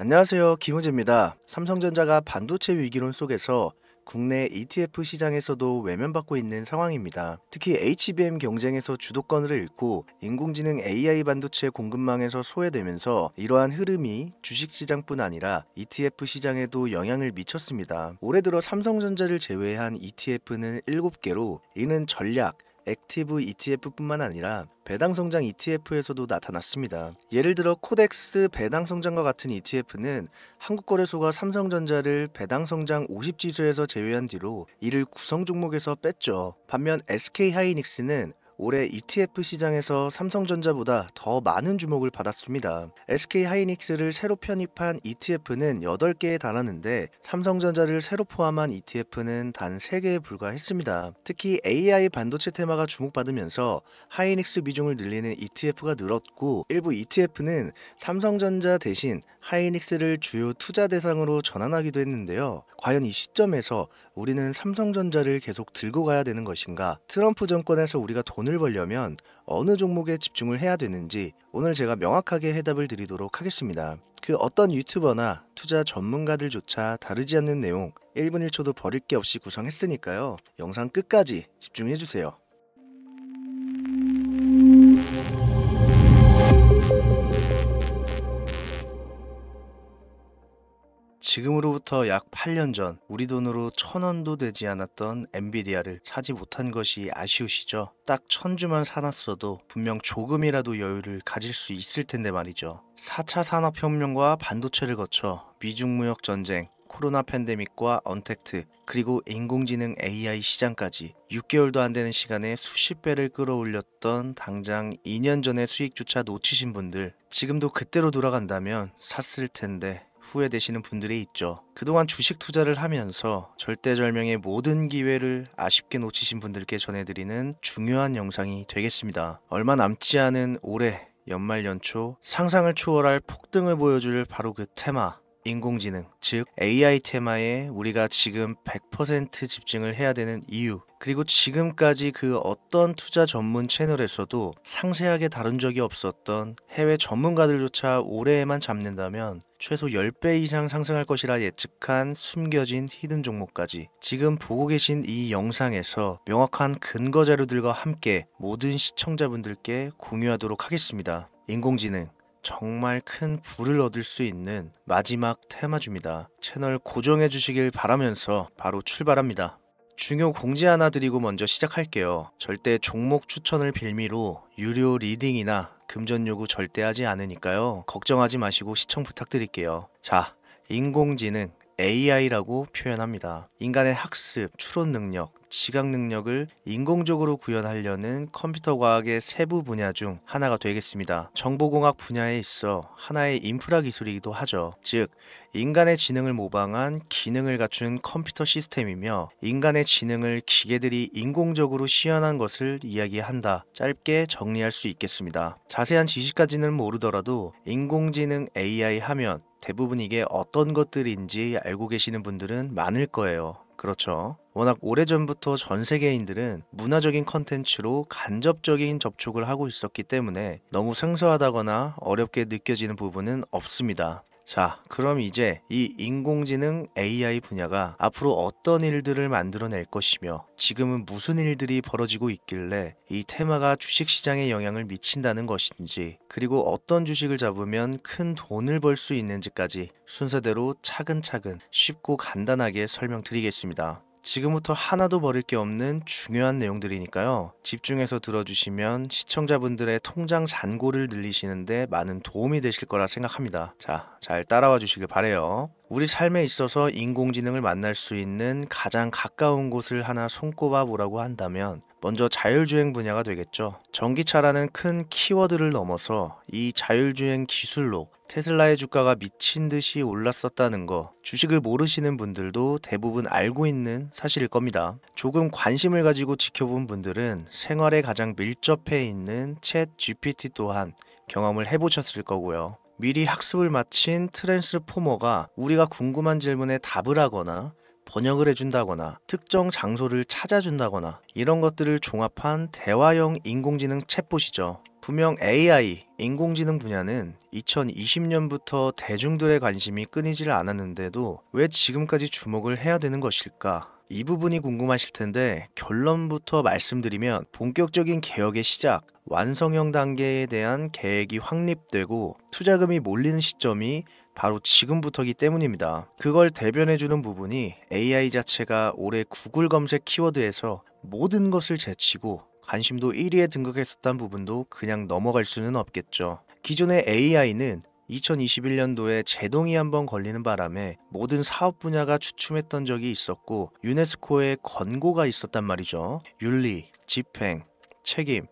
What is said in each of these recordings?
안녕하세요. 김우재입니다. 삼성전자가 반도체 위기론 속에서 국내 ETF 시장에서도 외면받고 있는 상황입니다. 특히 HBM 경쟁에서 주도권을 잃고 인공지능 AI 반도체 공급망에서 소외되면서 이러한 흐름이 주식시장뿐 아니라 ETF 시장에도 영향을 미쳤습니다. 올해 들어 삼성전자를 제외한 ETF는 7개로 이는 전략, 액티브 ETF뿐만 아니라 배당 성장 ETF에서도 나타났습니다. 예를 들어 코덱스 배당 성장과 같은 ETF는 한국거래소가 삼성전자를 배당 성장 50지수에서 제외한 뒤로 이를 구성 종목에서 뺐죠. 반면 SK하이닉스는 올해 ETF 시장에서 삼성전자보다 더 많은 주목을 받았습니다. SK 하이닉스를 새로 편입한 ETF는 8개에 달하는데 삼성전자를 새로 포함한 ETF는 단 3개에 불과했습니다. 특히 AI 반도체 테마가 주목받으면서 하이닉스 비중을 늘리는 ETF가 늘었고 일부 ETF는 삼성전자 대신 하이닉스를 주요 투자 대상으로 전환하기도 했는데요. 과연 이 시점에서 우리는 삼성전자를 계속 들고 가야 되는 것인가? 트럼프 정권에서 우리가 돈을 돈을 벌려면 어느 종목에 집중을 해야 되는지 오늘 제가 명확하게 해답을 드리도록 하겠습니다. 그 어떤 유튜버나 투자 전문가들조차 다르지 않는 내용 1분 1초도 버릴 게 없이 구성했으니까요. 영상 끝까지 집중해주세요. 지금으로부터 약 8년 전 우리 돈으로 천 원도 되지 않았던 엔비디아를 사지 못한 것이 아쉬우시죠? 딱천 주만 사놨어도 분명 조금이라도 여유를 가질 수 있을 텐데 말이죠. 4차 산업혁명과 반도체를 거쳐 미중무역 전쟁, 코로나 팬데믹과 언택트, 그리고 인공지능 AI 시장까지 6개월도 안 되는 시간에 수십 배를 끌어올렸던 당장 2년 전의 수익조차 놓치신 분들, 지금도 그때로 돌아간다면 샀을 텐데 후회되시는 분들이 있죠. 그동안 주식 투자를 하면서 절대절명의 모든 기회를 아쉽게 놓치신 분들께 전해드리는 중요한 영상이 되겠습니다. 얼마 남지 않은 올해 연말 연초 상상을 초월할 폭등을 보여줄 바로 그 테마 인공지능, 즉 AI 테마에 우리가 지금 100% 집중을 해야 되는 이유, 그리고 지금까지 그 어떤 투자 전문 채널에서도 상세하게 다룬 적이 없었던 해외 전문가들조차 올해에만 잡는다면 최소 10배 이상 상승할 것이라 예측한 숨겨진 히든 종목까지 지금 보고 계신 이 영상에서 명확한 근거 자료들과 함께 모든 시청자분들께 공유하도록 하겠습니다. 인공지능, 정말 큰 부를 얻을 수 있는 마지막 테마주입니다. 채널 고정해 주시길 바라면서 바로 출발합니다. 중요 공지 하나 드리고 먼저 시작할게요. 절대 종목 추천을 빌미로 유료 리딩이나 금전 요구 절대 하지 않으니까요. 걱정하지 마시고 시청 부탁드릴게요. 자, 인공지능 AI라고 표현합니다. 인간의 학습, 추론 능력, 지각 능력을 인공적으로 구현하려는 컴퓨터 과학의 세부 분야 중 하나가 되겠습니다. 정보공학 분야에 있어 하나의 인프라 기술이기도 하죠. 즉, 인간의 지능을 모방한 기능을 갖춘 컴퓨터 시스템이며 인간의 지능을 기계들이 인공적으로 시연한 것을 이야기한다. 짧게 정리할 수 있겠습니다. 자세한 지식까지는 모르더라도 인공지능 AI 하면 대부분 이게 어떤 것들인지 알고 계시는 분들은 많을 거예요. 그렇죠. 워낙 오래전부터 전 세계인들은 문화적인 컨텐츠로 간접적인 접촉을 하고 있었기 때문에 너무 생소하다거나 어렵게 느껴지는 부분은 없습니다. 자, 그럼 이제 이 인공지능 AI 분야가 앞으로 어떤 일들을 만들어낼 것이며 지금은 무슨 일들이 벌어지고 있길래 이 테마가 주식시장에 영향을 미친다는 것인지 그리고 어떤 주식을 잡으면 큰 돈을 벌 수 있는지까지 순서대로 차근차근 쉽고 간단하게 설명드리겠습니다. 지금부터 하나도 버릴 게 없는 중요한 내용들이니까요. 집중해서 들어주시면 시청자분들의 통장 잔고를 늘리시는데 많은 도움이 되실 거라 생각합니다. 자, 잘 따라와 주시길 바래요. 우리 삶에 있어서 인공지능을 만날 수 있는 가장 가까운 곳을 하나 손꼽아 보라고 한다면 먼저 자율주행 분야가 되겠죠. 전기차라는 큰 키워드를 넘어서 이 자율주행 기술로 테슬라의 주가가 미친 듯이 올랐었다는 거 주식을 모르시는 분들도 대부분 알고 있는 사실일 겁니다. 조금 관심을 가지고 지켜본 분들은 생활에 가장 밀접해 있는 챗 GPT 또한 경험을 해보셨을 거고요. 미리 학습을 마친 트랜스포머가 우리가 궁금한 질문에 답을 하거나 번역을 해준다거나 특정 장소를 찾아준다거나 이런 것들을 종합한 대화형 인공지능 챗봇이죠. 분명 AI, 인공지능 분야는 2020년부터 대중들의 관심이 끊이질 않았는데도 왜 지금까지 주목을 해야 되는 것일까? 이 부분이 궁금하실 텐데 결론부터 말씀드리면 본격적인 개혁의 시작, 완성형 단계에 대한 계획이 확립되고 투자금이 몰리는 시점이 바로 지금부터기 때문입니다. 그걸 대변해주는 부분이 AI 자체가 올해 구글 검색 키워드에서 모든 것을 제치고 관심도 1위에 등극했었던 부분도 그냥 넘어갈 수는 없겠죠. 기존의 AI는 2021년도에 제동이 한번 걸리는 바람에 모든 사업 분야가 주춤했던 적이 있었고 유네스코에 권고가 있었단 말이죠. 윤리, 집행, 책임,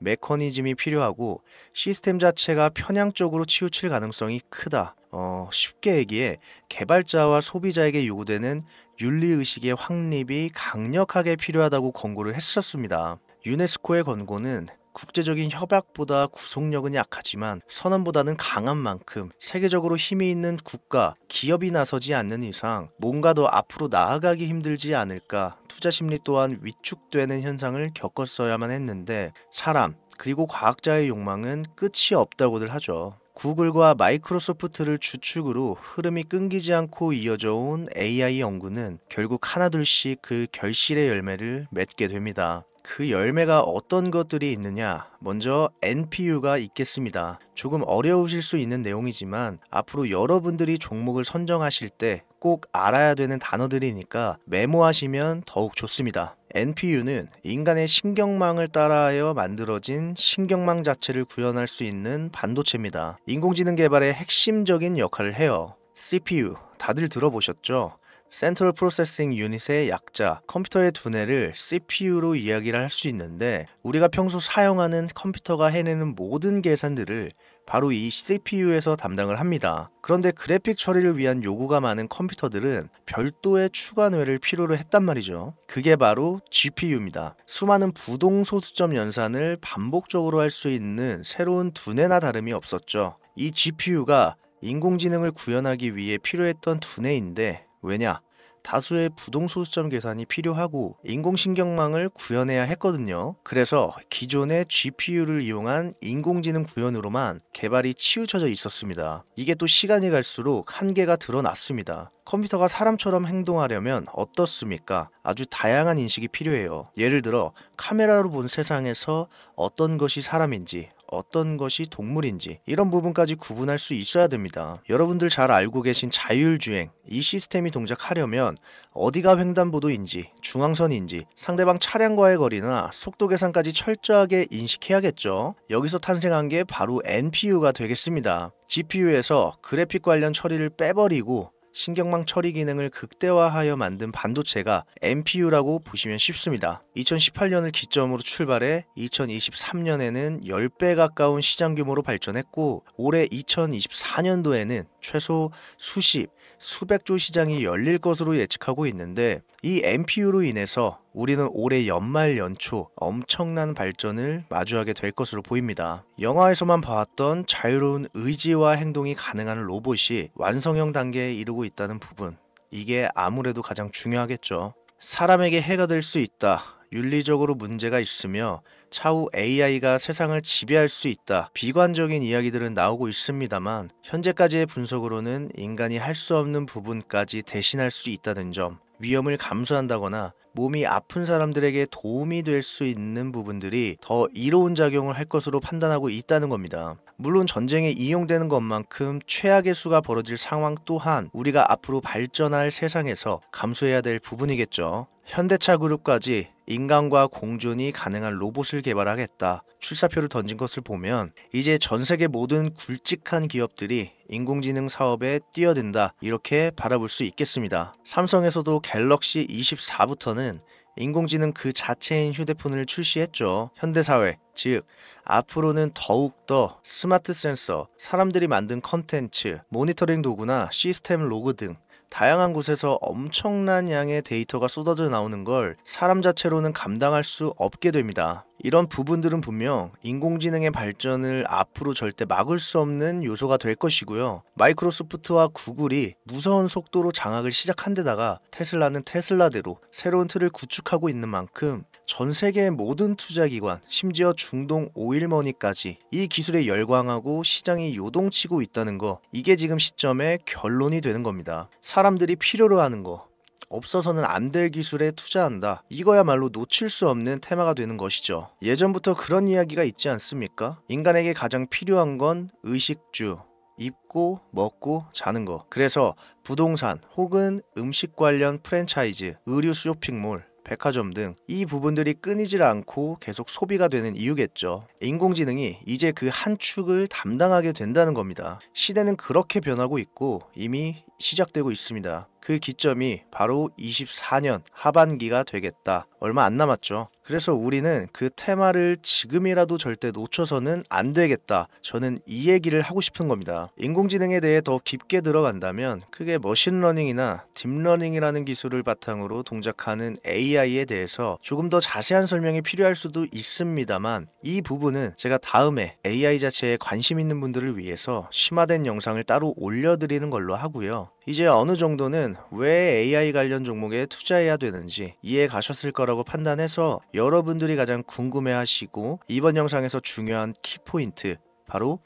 메커니즘이 필요하고 시스템 자체가 편향 적으로 치우칠 가능성이 크다. 어, 쉽게 얘기해 개발자와 소비자에게 요구되는 윤리의식의 확립이 강력하게 필요하다고 권고를 했었습니다. 유네스코의 권고는 국제적인 협약보다 구속력은 약하지만 선언보다는 강한 만큼 세계적으로 힘이 있는 국가, 기업이 나서지 않는 이상 뭔가 더 앞으로 나아가기 힘들지 않을까 투자 심리 또한 위축되는 현상을 겪었어야만 했는데 사람, 그리고 과학자의 욕망은 끝이 없다고들 하죠. 구글과 마이크로소프트를 주축으로 흐름이 끊기지 않고 이어져 온 AI 연구는 결국 하나둘씩 그 결실의 열매를 맺게 됩니다. 그 열매가 어떤 것들이 있느냐? 먼저 NPU가 있겠습니다. 조금 어려우실 수 있는 내용이지만 앞으로 여러분들이 종목을 선정하실 때 꼭 알아야 되는 단어들이니까 메모하시면 더욱 좋습니다. NPU는 인간의 신경망을 따라하여 만들어진 신경망 자체를 구현할 수 있는 반도체입니다. 인공지능 개발의 핵심적인 역할을 해요. CPU, 다들 들어보셨죠? 센트럴 프로세싱 유닛의 약자 컴퓨터의 두뇌를 CPU로 이야기를 할 수 있는데 우리가 평소 사용하는 컴퓨터가 해내는 모든 계산들을 바로 이 CPU에서 담당을 합니다. 그런데 그래픽 처리를 위한 요구가 많은 컴퓨터들은 별도의 추가뇌를 필요로 했단 말이죠. 그게 바로 GPU입니다. 수많은 부동 소수점 연산을 반복적으로 할 수 있는 새로운 두뇌나 다름이 없었죠. 이 GPU가 인공지능을 구현하기 위해 필요했던 두뇌인데 왜냐? 다수의 부동소수점 계산이 필요하고 인공신경망을 구현해야 했거든요. 그래서 기존의 GPU를 이용한 인공지능 구현으로만 개발이 치우쳐져 있었습니다. 이게 또 시간이 갈수록 한계가 드러났습니다. 컴퓨터가 사람처럼 행동하려면 어떻습니까? 아주 다양한 인식이 필요해요. 예를 들어 카메라로 본 세상에서 어떤 것이 사람인지, 어떤 것이 동물인지 이런 부분까지 구분할 수 있어야 됩니다. 여러분들 잘 알고 계신 자율주행 이 시스템이 동작하려면 어디가 횡단보도인지 중앙선인지 상대방 차량과의 거리나 속도 계산까지 철저하게 인식해야겠죠. 여기서 탄생한 게 바로 NPU가 되겠습니다. GPU에서 그래픽 관련 처리를 빼버리고 신경망 처리 기능을 극대화하여 만든 반도체가 MPU라고 보시면 쉽습니다. 2018년을 기점으로 출발해 2023년에는 10배 가까운 시장 규모로 발전했고 올해 2024년도에는 최소 수십 수백 조 시장이 열릴 것으로 예측하고 있는데 이 m p u 로 인해서 우리는 올해 연말 연초 엄청난 발전을 마주하게 될 것으로 보입니다. 영화에서만 봐왔던 자유로운 의지와 행동이 가능한 로봇이 완성형 단계에 이르고 있다는 부분 이게 아무래도 가장 중요하겠죠. 사람에게 해가 될 수 있다 윤리적으로 문제가 있으며 차후 AI가 세상을 지배할 수 있다 비관적인 이야기들은 나오고 있습니다만 현재까지의 분석으로는 인간이 할 수 없는 부분까지 대신할 수 있다는 점 위험을 감수한다거나 몸이 아픈 사람들에게 도움이 될 수 있는 부분들이 더 이로운 작용을 할 것으로 판단하고 있다는 겁니다. 물론 전쟁에 이용되는 것만큼 최악의 수가 벌어질 상황 또한 우리가 앞으로 발전할 세상에서 감수해야 될 부분이겠죠. 현대차 그룹까지 인간과 공존이 가능한 로봇을 개발하겠다 출사표를 던진 것을 보면 이제 전 세계 모든 굵직한 기업들이 인공지능 사업에 뛰어든다 이렇게 바라볼 수 있겠습니다. 삼성에서도 갤럭시 24부터는 인공지능 그 자체인 휴대폰을 출시했죠. 현대사회, 즉 앞으로는 더욱더 스마트 센서, 사람들이 만든 컨텐츠, 모니터링 도구나 시스템 로그 등 다양한 곳에서 엄청난 양의 데이터가 쏟아져 나오는 걸 사람 자체로는 감당할 수 없게 됩니다. 이런 부분들은 분명 인공지능의 발전을 앞으로 절대 막을 수 없는 요소가 될 것이고요. 마이크로소프트와 구글이 무서운 속도로 장악을 시작한 데다가 테슬라는 테슬라대로 새로운 틀을 구축하고 있는 만큼 전 세계 모든 투자기관, 심지어 중동 오일머니까지 이 기술에 열광하고 시장이 요동치고 있다는 거 이게 지금 시점에 결론이 되는 겁니다. 사람들이 필요로 하는 거 없어서는 안 될 기술에 투자한다. 이거야말로 놓칠 수 없는 테마가 되는 것이죠. 예전부터 그런 이야기가 있지 않습니까? 인간에게 가장 필요한 건 의식주, 입고 먹고 자는 거. 그래서 부동산 혹은 음식 관련 프랜차이즈, 의류 쇼핑몰 백화점 등 이 부분들이 끊이질 않고 계속 소비가 되는 이유겠죠. 인공지능이 이제 그 한 축을 담당하게 된다는 겁니다. 시대는 그렇게 변하고 있고 이미 시작되고 있습니다. 그 기점이 바로 24년 하반기가 되겠다. 얼마 안 남았죠. 그래서 우리는 그 테마를 지금이라도 절대 놓쳐서는 안 되겠다. 저는 이 얘기를 하고 싶은 겁니다. 인공지능에 대해 더 깊게 들어간다면 크게 머신러닝이나 딥러닝이라는 기술을 바탕으로 동작하는 AI에 대해서 조금 더 자세한 설명이 필요할 수도 있습니다만 이 부분은 제가 다음에 AI 자체에 관심 있는 분들을 위해서 심화된 영상을 따로 올려드리는 걸로 하고요. 이제 어느 정도는 왜 AI 관련 종목에 투자해야 되는지 이해 가셨을 거라고 판단해서 여러분들이 가장 궁금해 하시고 이번 영상에서 중요한 키포인트 바로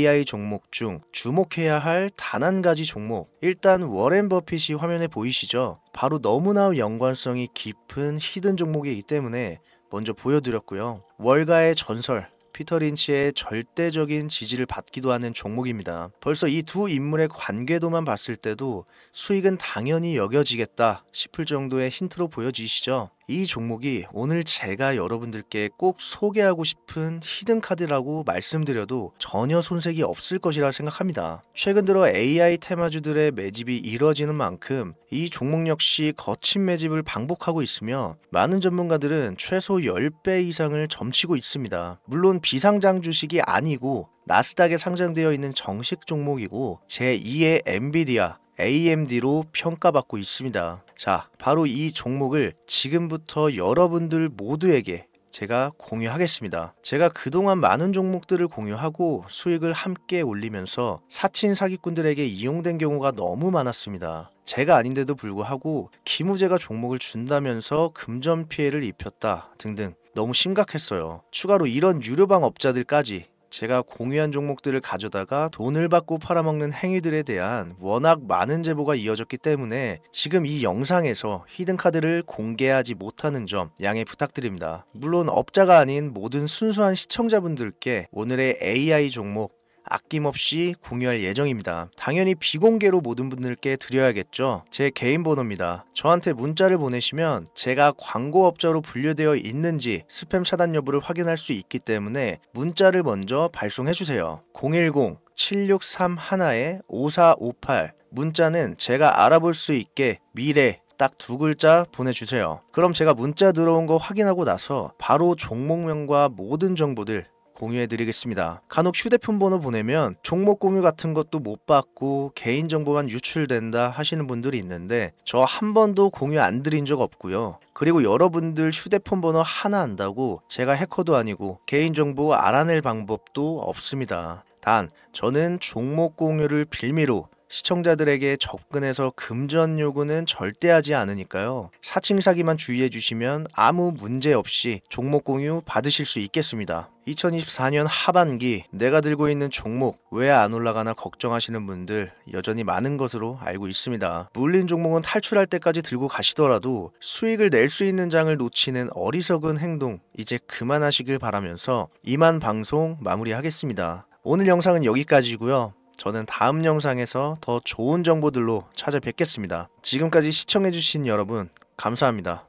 AI 종목 중 주목해야 할 단 한 가지 종목 일단 워렌 버핏이 화면에 보이시죠? 바로 너무나 연관성이 깊은 히든 종목이기 때문에 먼저 보여드렸고요. 월가의 전설 피터 린치의 절대적인 지지를 받기도 하는 종목입니다. 벌써 이 두 인물의 관계도만 봤을 때도 수익은 당연히 여겨지겠다 싶을 정도의 힌트로 보여지시죠. 이 종목이 오늘 제가 여러분들께 꼭 소개하고 싶은 히든카드라고 말씀드려도 전혀 손색이 없을 것이라 생각합니다. 최근 들어 AI 테마주들의 매집이 이뤄지는 만큼 이 종목 역시 거친 매집을 반복하고 있으며 많은 전문가들은 최소 10배 이상을 점치고 있습니다. 물론 비상장 주식이 아니고 나스닥에 상장되어 있는 정식 종목이고 제2의 엔비디아, AMD로 평가받고 있습니다. 자, 바로 이 종목을 지금부터 여러분들 모두에게 제가 공유하겠습니다. 제가 그동안 많은 종목들을 공유하고 수익을 함께 올리면서 사친 사기꾼들에게 이용된 경우가 너무 많았습니다. 제가 아닌데도 불구하고 기무제가 종목을 준다면서 금전 피해를 입혔다 등등 너무 심각했어요. 추가로 이런 유료방 업자들까지 제가 공유한 종목들을 가져다가 돈을 받고 팔아먹는 행위들에 대한 워낙 많은 제보가 이어졌기 때문에 지금 이 영상에서 히든카드를 공개하지 못하는 점 양해 부탁드립니다. 물론 업자가 아닌 모든 순수한 시청자분들께 오늘의 AI 종목 아낌없이 공유할 예정입니다. 당연히 비공개로 모든 분들께 드려야겠죠. 제 개인 번호입니다. 저한테 문자를 보내시면 제가 광고업자로 분류되어 있는지 스팸 차단 여부를 확인할 수 있기 때문에 문자를 먼저 발송해주세요. 010 763-1-5458 문자는 제가 알아볼 수 있게 미래 딱 두 글자 보내주세요. 그럼 제가 문자 들어온 거 확인하고 나서 바로 종목명과 모든 정보들 공유해드리겠습니다. 간혹 휴대폰 번호 보내면 종목 공유 같은 것도 못 받고 개인정보만 유출된다 하시는 분들이 있는데 저 한 번도 공유 안 드린 적 없고요. 그리고 여러분들 휴대폰 번호 하나 안다고 제가 해커도 아니고 개인정보 알아낼 방법도 없습니다. 단 저는 종목 공유를 빌미로 시청자들에게 접근해서 금전 요구는 절대 하지 않으니까요. 사칭 사기만 주의해 주시면 아무 문제 없이 종목 공유 받으실 수 있겠습니다. 2024년 하반기 내가 들고 있는 종목 왜 안 올라가나 걱정하시는 분들 여전히 많은 것으로 알고 있습니다. 물린 종목은 탈출할 때까지 들고 가시더라도 수익을 낼 수 있는 장을 놓치는 어리석은 행동 이제 그만하시길 바라면서 이만 방송 마무리하겠습니다. 오늘 영상은 여기까지고요. 저는 다음 영상에서 더 좋은 정보들로 찾아뵙겠습니다. 지금까지 시청해주신 여러분 감사합니다.